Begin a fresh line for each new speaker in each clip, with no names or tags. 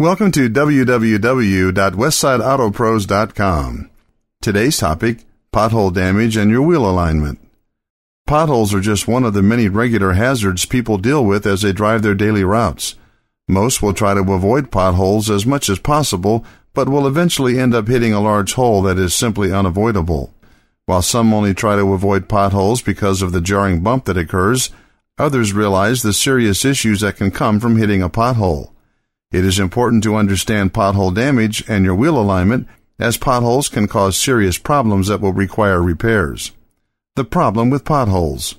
Welcome to www.westsideautopros.com. Today's topic pothole damage and your wheel alignment. Potholes are just one of the many regular hazards people deal with as they drive their daily routes. Most will try to avoid potholes as much as possible, but will eventually end up hitting a large hole that is simply unavoidable. While some only try to avoid potholes because of the jarring bump that occurs, others realize the serious issues that can come from hitting a pothole. It is important to understand pothole damage and your wheel alignment, as potholes can cause serious problems that will require repairs. The problem with potholes.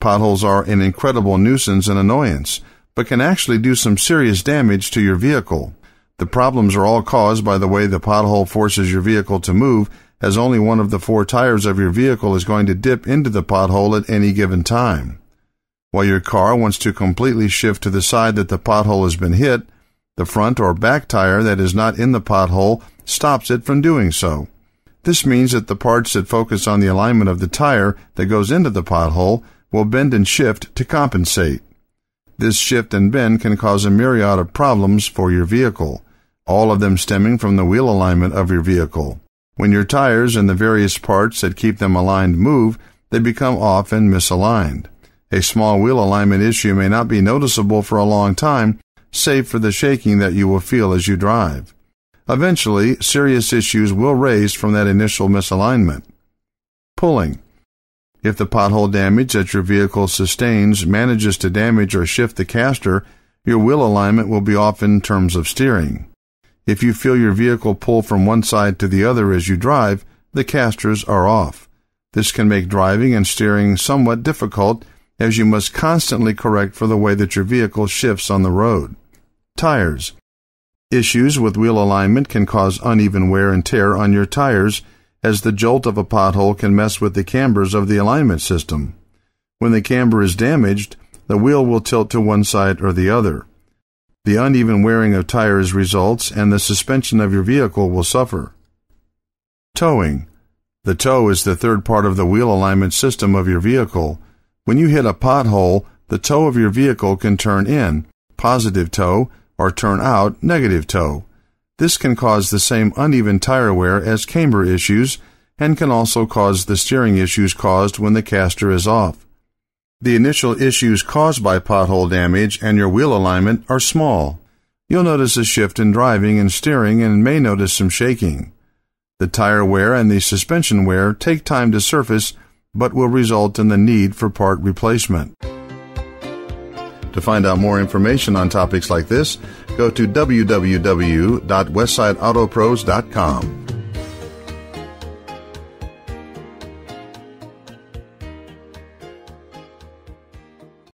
Potholes are an incredible nuisance and annoyance, but can actually do some serious damage to your vehicle. The problems are all caused by the way the pothole forces your vehicle to move, as only one of the four tires of your vehicle is going to dip into the pothole at any given time. While your car wants to completely shift to the side that the pothole has been hit, the front or back tire that is not in the pothole stops it from doing so. This means that the parts that focus on the alignment of the tire that goes into the pothole will bend and shift to compensate. This shift and bend can cause a myriad of problems for your vehicle, all of them stemming from the wheel alignment of your vehicle. When your tires and the various parts that keep them aligned move, they become off and misaligned. A small wheel alignment issue may not be noticeable for a long time save for the shaking that you will feel as you drive. Eventually, serious issues will raise from that initial misalignment. Pulling. If the pothole damage that your vehicle sustains manages to damage or shift the caster, your wheel alignment will be off in terms of steering. If you feel your vehicle pull from one side to the other as you drive, the casters are off. This can make driving and steering somewhat difficult as you must constantly correct for the way that your vehicle shifts on the road. Tires. Issues with wheel alignment can cause uneven wear and tear on your tires as the jolt of a pothole can mess with the cambers of the alignment system. When the camber is damaged, the wheel will tilt to one side or the other. The uneven wearing of tires results and the suspension of your vehicle will suffer. Towing. The tow is the third part of the wheel alignment system of your vehicle. When you hit a pothole, the tow of your vehicle can turn in, positive tow, or turn out negative toe. This can cause the same uneven tire wear as camber issues and can also cause the steering issues caused when the caster is off. The initial issues caused by pothole damage and your wheel alignment are small. You'll notice a shift in driving and steering and may notice some shaking. The tire wear and the suspension wear take time to surface but will result in the need for part replacement. To find out more information on topics like this, go to www.westsideautopros.com.